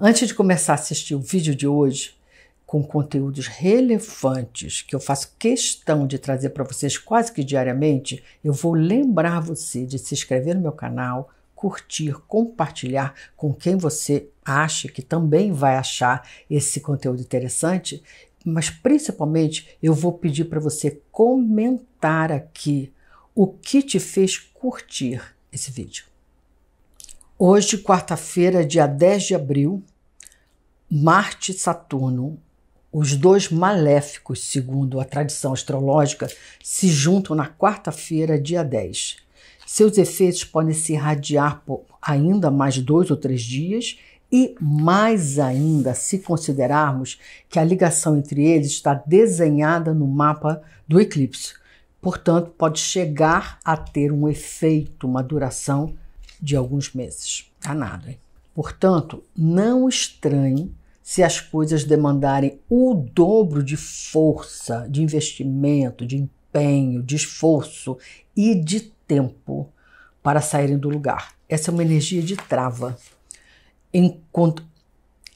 Antes de começar a assistir o vídeo de hoje, com conteúdos relevantes que eu faço questão de trazer para vocês quase que diariamente, eu vou lembrar você de se inscrever no meu canal, curtir, compartilhar com quem você acha que também vai achar esse conteúdo interessante, mas principalmente eu vou pedir para você comentar aqui o que te fez curtir esse vídeo. Hoje, quarta-feira, dia 10 de abril, Marte e Saturno, os dois maléficos, segundo a tradição astrológica, se juntam na quarta-feira, dia 10. Seus efeitos podem se irradiar por ainda mais dois ou três dias e mais ainda se considerarmos que a ligação entre eles está desenhada no mapa do eclipse. Portanto, pode chegar a ter um efeito, uma duração de alguns meses. Tá nada, hein? Portanto, não estranhe se as coisas demandarem o dobro de força, de investimento, de empenho, de esforço e de tempo para saírem do lugar. Essa é uma energia de trava.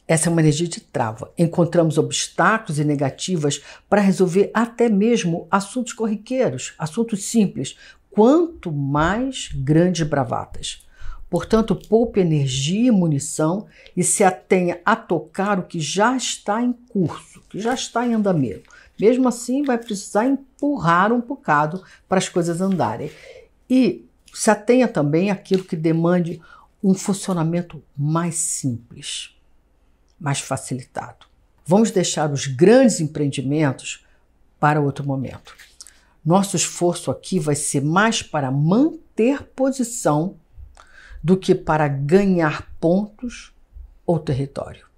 Essa é uma energia de trava. Encontramos obstáculos e negativas para resolver até mesmo assuntos corriqueiros, assuntos simples, quanto mais grandes bravatas. Portanto, poupe energia e munição e se atenha a tocar o que já está em curso, que já está em andamento. Mesmo assim, vai precisar empurrar um bocado para as coisas andarem. E se atenha também àquilo que demande um funcionamento mais simples, mais facilitado. Vamos deixar os grandes empreendimentos para outro momento. Nosso esforço aqui vai ser mais para manter posição do que para ganhar pontos ou território.